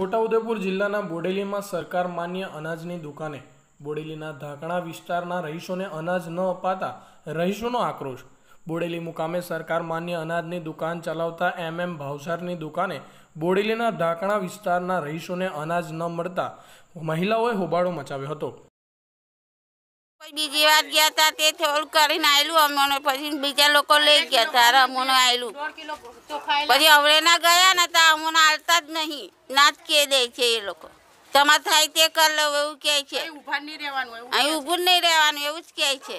છોટાઉદેપુર જિલ્લાના બોડેલીમાં સરકાર માન્ય અનાજની દુકાને બોડેલીના ધાકણા વિસ્તારના રહીશોને અનાજ ન અપાતા રહીશોનો આક્રોશ બોડેલી મુકામે સરકાર માન્ય અનાજની દુકાન ચલાવતા એમ એમ ભાવસારની દુકાને બોડેલીના ધાકણા વિસ્તારના રહીશોને અનાજ ન મળતા મહિલાઓએ હોબાળો મચાવ્યો હતો બીજી વાર ગયા હતા તે થોડું કરીને આવેલું અમોને પછી બીજા લોકો લઈ ગયા હતા અરે અમોને આવેલું પછી હવે ના ગયા ને તો અમોને આવતા જ નહીં ના જ કે દે છે એ લોકો તમારે થાય તે કર લો એવું કહે છે અહીં ઊભું નહીં રહેવાનું એવું જ કહે છે